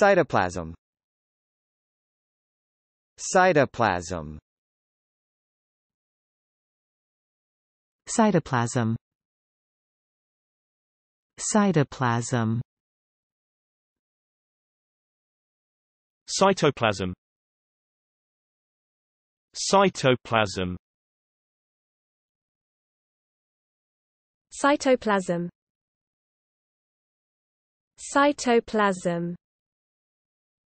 Cytoplasm Cytoplasm Cytoplasm Cytoplasm Cytoplasm Cytoplasm Cytoplasm Cytoplasm